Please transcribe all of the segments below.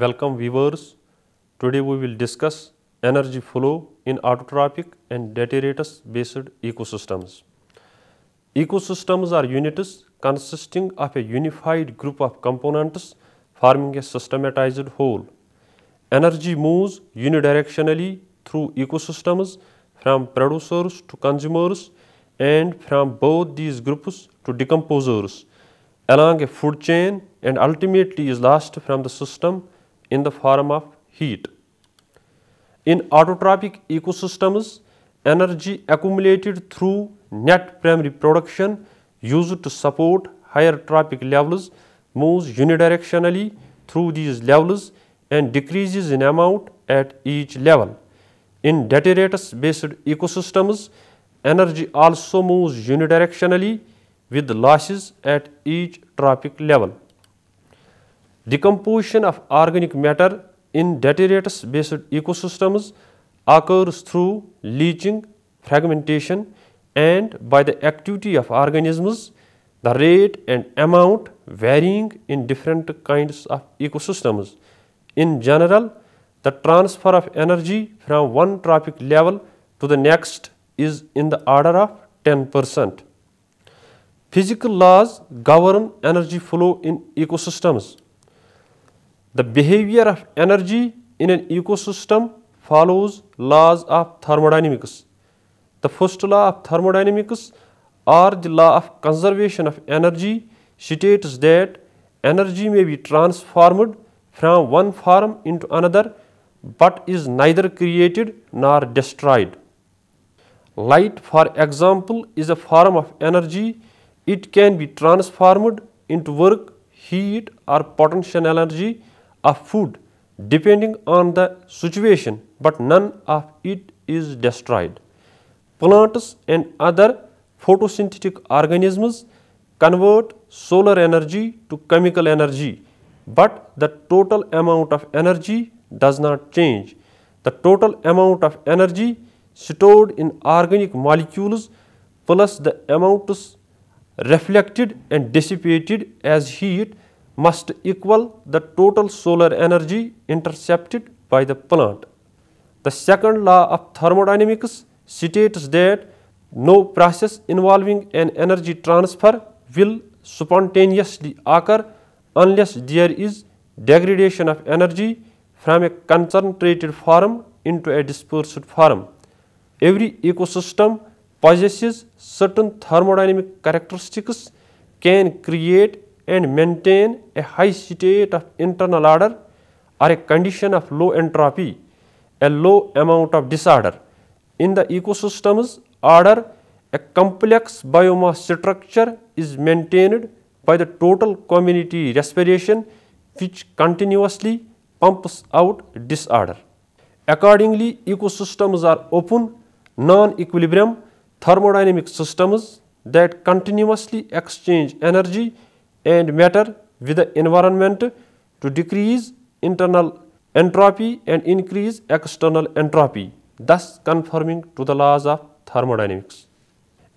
Welcome viewers. Today we will discuss energy flow in autotrophic and detritus based ecosystems. Ecosystems are units consisting of a unified group of components forming a systematized whole. Energy moves unidirectionally through ecosystems from producers to consumers and from both these groups to decomposers along a food chain and ultimately is lost from the system in the form of heat. In autotrophic ecosystems, energy accumulated through net primary production used to support higher trophic levels moves unidirectionally through these levels and decreases in amount at each level. In detritus based ecosystems, energy also moves unidirectionally with losses at each trophic level. Decomposition of organic matter in deteriorates based ecosystems occurs through leaching, fragmentation and by the activity of organisms, the rate and amount varying in different kinds of ecosystems. In general, the transfer of energy from one trophic level to the next is in the order of 10 percent. Physical laws govern energy flow in ecosystems. The behavior of energy in an ecosystem follows laws of thermodynamics. The first law of thermodynamics or the law of conservation of energy states that energy may be transformed from one form into another but is neither created nor destroyed. Light for example is a form of energy. It can be transformed into work, heat or potential energy of food depending on the situation but none of it is destroyed. Plants and other photosynthetic organisms convert solar energy to chemical energy but the total amount of energy does not change. The total amount of energy stored in organic molecules plus the amounts reflected and dissipated as heat must equal the total solar energy intercepted by the plant. The second law of thermodynamics states that no process involving an energy transfer will spontaneously occur unless there is degradation of energy from a concentrated form into a dispersed form. Every ecosystem possesses certain thermodynamic characteristics can create and maintain a high state of internal order or a condition of low entropy, a low amount of disorder. In the ecosystem's order, a complex biomass structure is maintained by the total community respiration which continuously pumps out disorder. Accordingly, ecosystems are open, non-equilibrium thermodynamic systems that continuously exchange energy and matter with the environment to decrease internal entropy and increase external entropy, thus conforming to the laws of thermodynamics.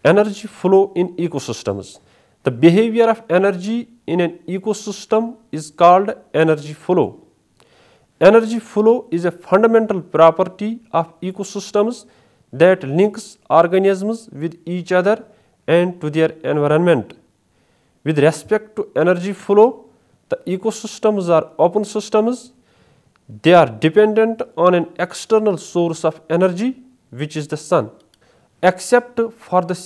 Energy flow in ecosystems. The behavior of energy in an ecosystem is called energy flow. Energy flow is a fundamental property of ecosystems that links organisms with each other and to their environment. With respect to energy flow, the ecosystems are open systems. They are dependent on an external source of energy, which is the sun. Except for the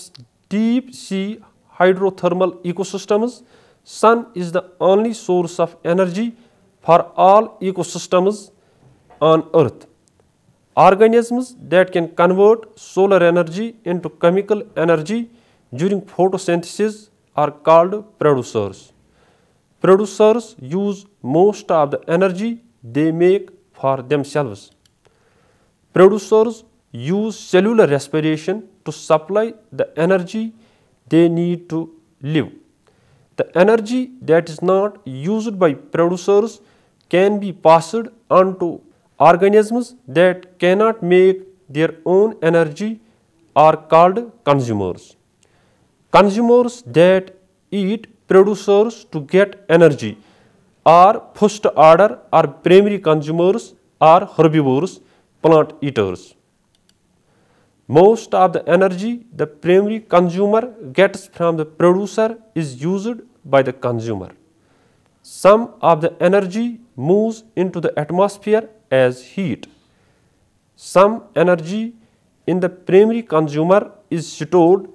deep sea hydrothermal ecosystems, sun is the only source of energy for all ecosystems on earth. Organisms that can convert solar energy into chemical energy during photosynthesis are called producers. Producers use most of the energy they make for themselves. Producers use cellular respiration to supply the energy they need to live. The energy that is not used by producers can be passed on to organisms that cannot make their own energy are called consumers consumers that eat producers to get energy are first order or primary consumers are herbivores plant eaters most of the energy the primary consumer gets from the producer is used by the consumer some of the energy moves into the atmosphere as heat some energy in the primary consumer is stored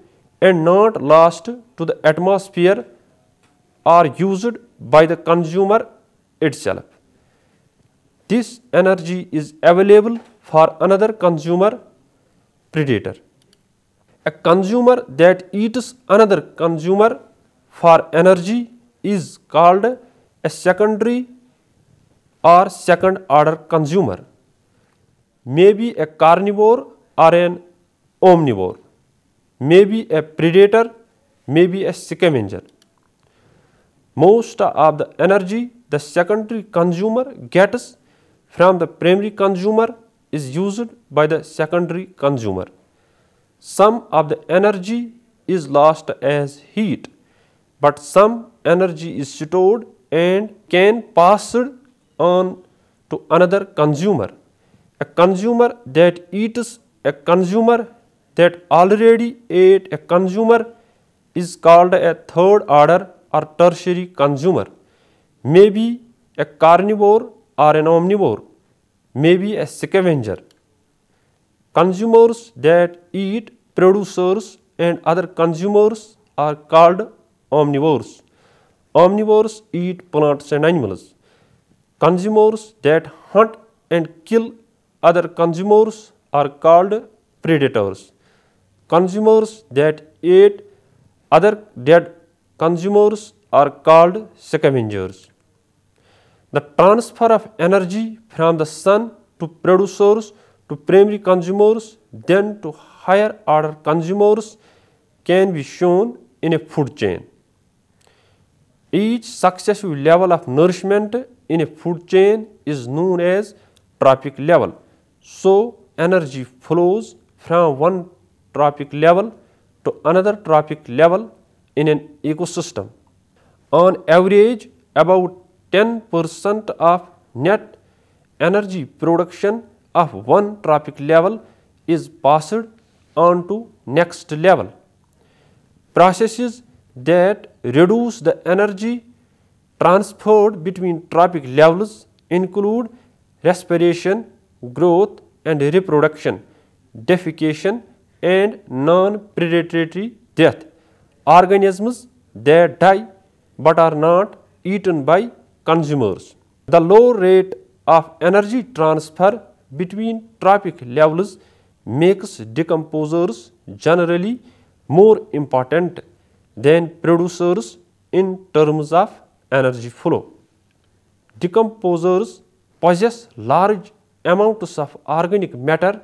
and not lost to the atmosphere are used by the consumer itself. This energy is available for another consumer predator. A consumer that eats another consumer for energy is called a secondary or second order consumer, may be a carnivore or an omnivore may be a predator, may be a scavenger. Most of the energy the secondary consumer gets from the primary consumer is used by the secondary consumer. Some of the energy is lost as heat, but some energy is stored and can pass on to another consumer. A consumer that eats a consumer that already ate a consumer is called a third order or tertiary consumer, may be a carnivore or an omnivore, may be a scavenger. Consumers that eat producers and other consumers are called omnivores. Omnivores eat plants and animals. Consumers that hunt and kill other consumers are called predators consumers that eat other dead consumers are called scavengers. The transfer of energy from the sun to producers to primary consumers then to higher order consumers can be shown in a food chain. Each successive level of nourishment in a food chain is known as trophic level. So, energy flows from one trophic level to another trophic level in an ecosystem. On average, about 10 percent of net energy production of one trophic level is passed on to next level. Processes that reduce the energy transferred between trophic levels include respiration, growth and reproduction, defecation and non-predatory death. Organisms that die but are not eaten by consumers. The low rate of energy transfer between trophic levels makes decomposers generally more important than producers in terms of energy flow. Decomposers possess large amounts of organic matter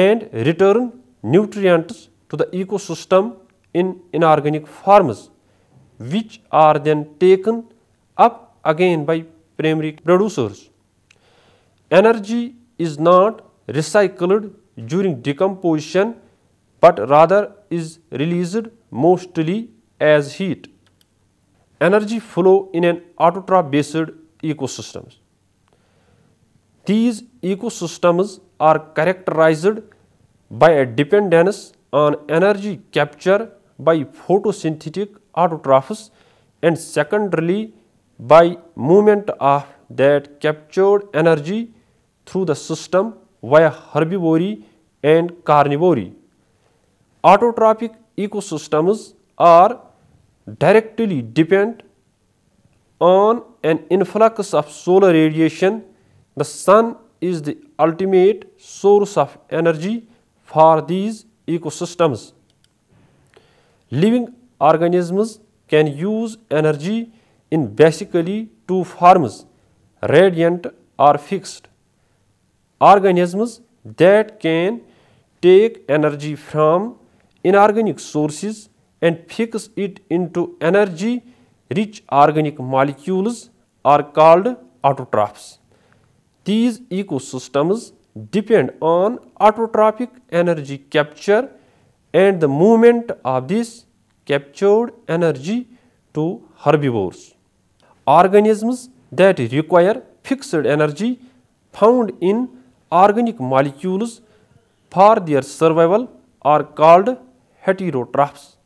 and return nutrients to the ecosystem in inorganic forms which are then taken up again by primary producers. Energy is not recycled during decomposition but rather is released mostly as heat. Energy flow in an autotroph based ecosystems. These ecosystems are characterized by a dependence on energy capture by photosynthetic autotrophs and secondarily by movement of that captured energy through the system via herbivory and carnivory. Autotrophic ecosystems are directly dependent on an influx of solar radiation, the sun is the ultimate source of energy for these ecosystems. Living organisms can use energy in basically two forms, radiant or fixed. Organisms that can take energy from inorganic sources and fix it into energy rich organic molecules are called autotrophs. These ecosystems depend on autotrophic energy capture and the movement of this captured energy to herbivores. Organisms that require fixed energy found in organic molecules for their survival are called heterotrophs.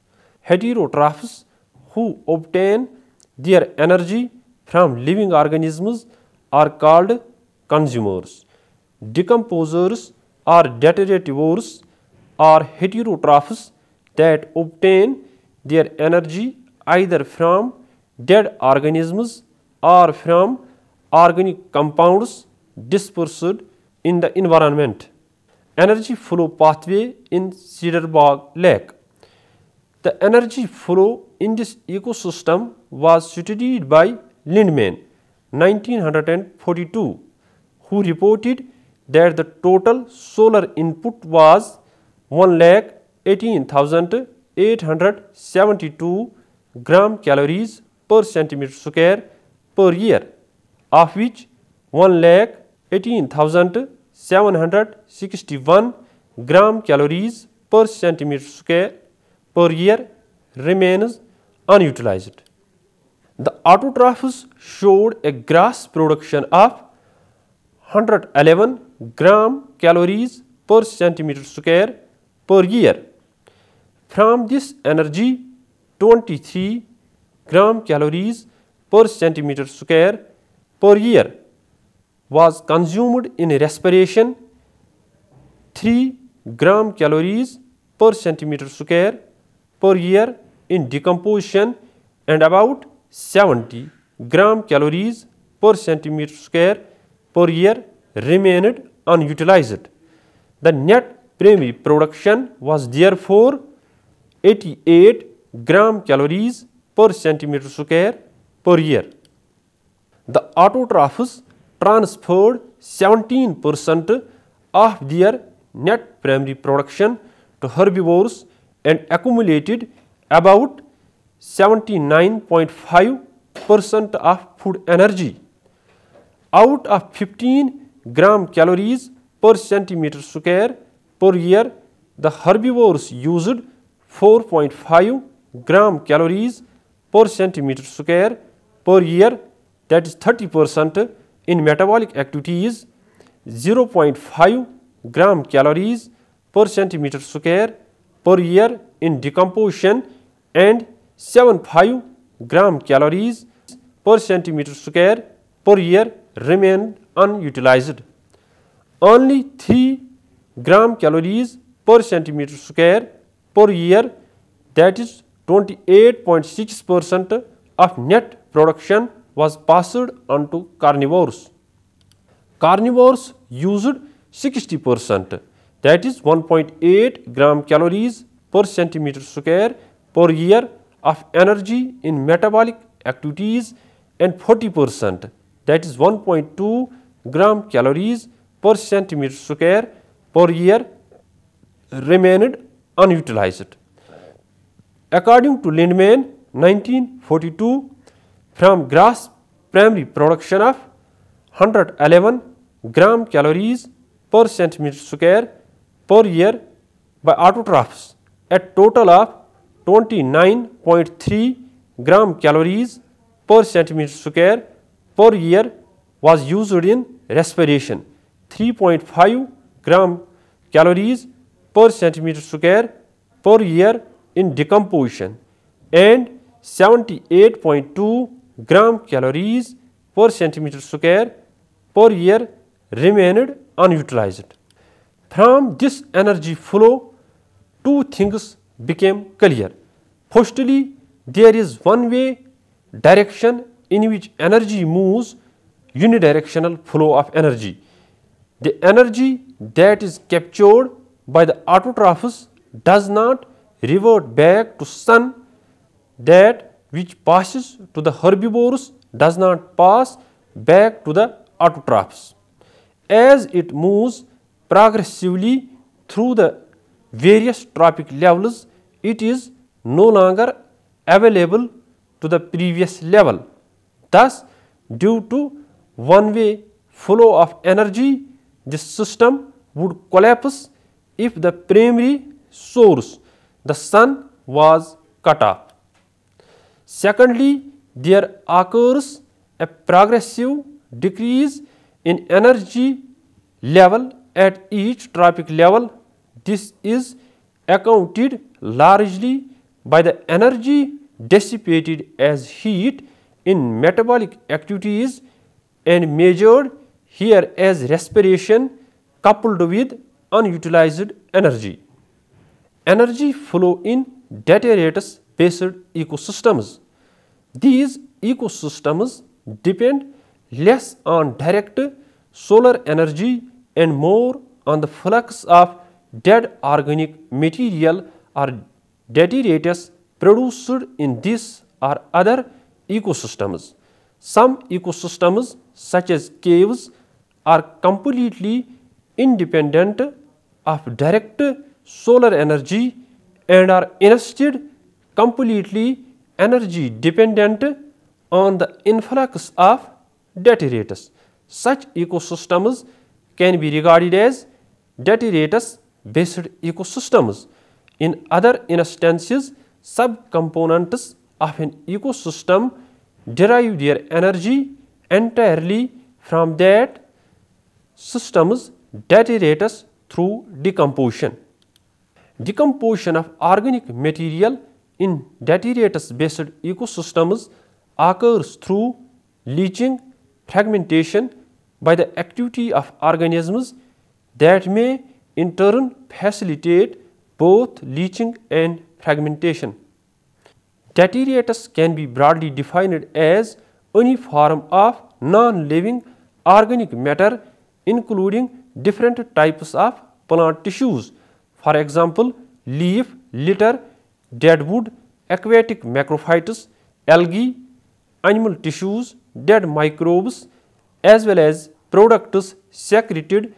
Heterotrophs who obtain their energy from living organisms are called consumers. Decomposers are deteritivores or heterotrophs that obtain their energy either from dead organisms or from organic compounds dispersed in the environment. Energy flow pathway in Cedar Bog Lake. The energy flow in this ecosystem was studied by Lindman 1942 who reported that the total solar input was 1 lakh 18,872 gram calories per centimeter square per year, of which 1 lakh 18,761 gram calories per centimeter square per year remains unutilized. The autotrophs showed a grass production of 111 gram calories per centimeter square per year. From this energy 23 gram calories per centimeter square per year was consumed in respiration 3 gram calories per centimeter square per year in decomposition and about 70 gram calories per centimeter square per year remained unutilized. The net primary production was therefore 88 gram calories per centimeter square per year. The autotrophs transferred 17 percent of their net primary production to herbivores and accumulated about 79.5 percent of food energy out of 15 gram calories per centimeter square per year, the herbivores used 4.5 gram calories per centimeter square per year that is 30 percent in metabolic activities, 0.5 gram calories per centimeter square per year in decomposition and 75 gram calories per centimeter square per year remained unutilized. Only 3 gram calories per centimeter square per year that is 28.6 percent of net production was passed on to carnivores. Carnivores used 60 percent that is 1.8 gram calories per centimeter square per year of energy in metabolic activities and 40 percent that is 1.2 gram calories per centimeter square per year remained unutilized. According to Lindman 1942 from grass primary production of 111 gram calories per centimeter square per year by autotrophs a total of 29.3 gram calories per centimeter square per year was used in respiration 3.5 gram calories per centimeter square per year in decomposition and 78.2 gram calories per centimeter square per year remained unutilized. From this energy flow, two things became clear. Firstly, there is one way direction in which energy moves unidirectional flow of energy. The energy that is captured by the autotrophs does not revert back to sun that which passes to the herbivores does not pass back to the autotrophs. As it moves progressively through the various trophic levels, it is no longer available to the previous level. Thus, due to one way flow of energy, this system would collapse if the primary source, the sun was cut off. Secondly, there occurs a progressive decrease in energy level at each tropic level. This is accounted largely by the energy dissipated as heat in metabolic activity is and measured here as respiration coupled with unutilized energy. Energy flow in deteriorates based ecosystems. These ecosystems depend less on direct solar energy and more on the flux of dead organic material or detritus produced in this or other ecosystems. Some ecosystems such as caves are completely independent of direct solar energy and are instead completely energy dependent on the influx of detritus. Such ecosystems can be regarded as detritus based ecosystems. In other instances, subcomponents of an ecosystem derive their energy entirely from that system's detritus through decomposition. Decomposition of organic material in detritus based ecosystems occurs through leaching, fragmentation by the activity of organisms that may in turn facilitate both leaching and fragmentation. Detritus can be broadly defined as any form of non-living organic matter including different types of plant tissues. For example, leaf, litter, dead wood, aquatic macrophytes, algae, animal tissues, dead microbes as well as products secreted,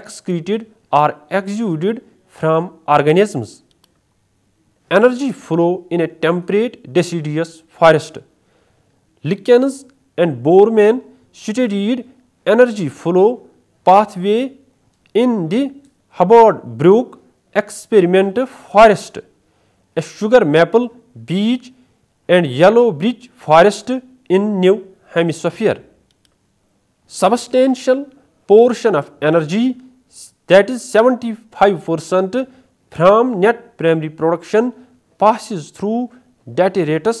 excreted or exuded from organisms energy flow in a temperate deciduous forest. Lickens and Borman studied energy flow pathway in the Hubbard Brook experiment forest. A sugar maple beech and yellow birch forest in New Hemisphere. Substantial portion of energy that is 75 percent from net primary production passes through detritus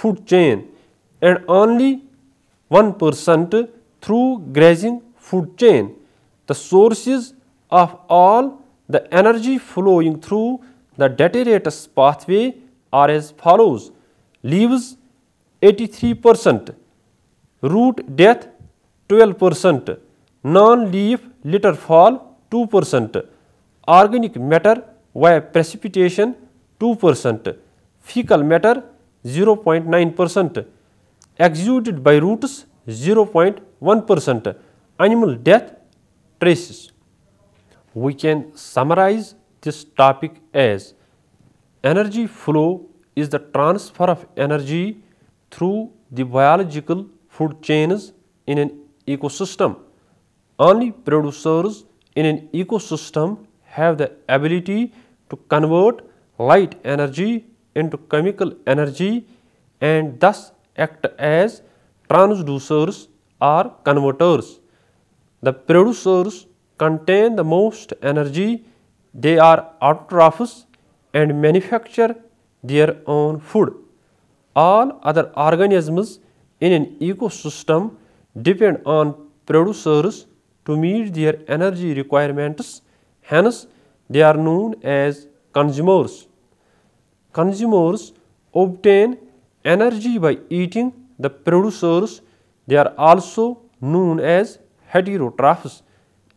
food chain and only 1 percent through grazing food chain. The sources of all the energy flowing through the detritus pathway are as follows. Leaves 83 percent, root death 12 percent, non-leaf litter fall 2 percent, organic matter where precipitation 2 percent, fecal matter 0.9 percent, exuded by roots 0.1 percent, animal death traces. We can summarize this topic as energy flow is the transfer of energy through the biological food chains in an ecosystem. Only producers in an ecosystem have the ability to convert light energy into chemical energy and thus act as transducers or converters. The producers contain the most energy, they are autotrophs and manufacture their own food. All other organisms in an ecosystem depend on producers to meet their energy requirements, hence they are known as consumers. Consumers obtain energy by eating the producers. They are also known as heterotrophs.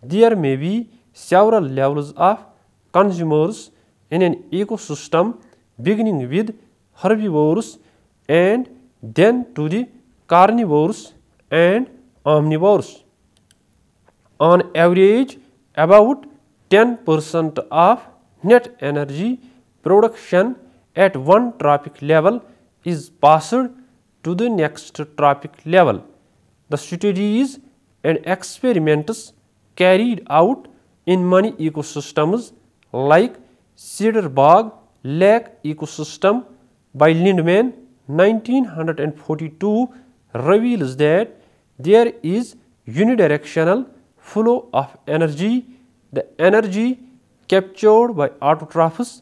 There may be several levels of consumers in an ecosystem beginning with herbivores and then to the carnivores and omnivores. On average, about 10 percent of net energy production at one tropic level is passed to the next tropic level. The is and experiments carried out in many ecosystems like cedar bog lake ecosystem by Lindman 1942 reveals that there is unidirectional flow of energy the energy captured by autotrophs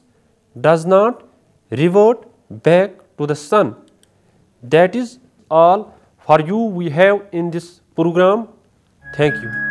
does not revert back to the sun. That is all for you we have in this program. Thank you.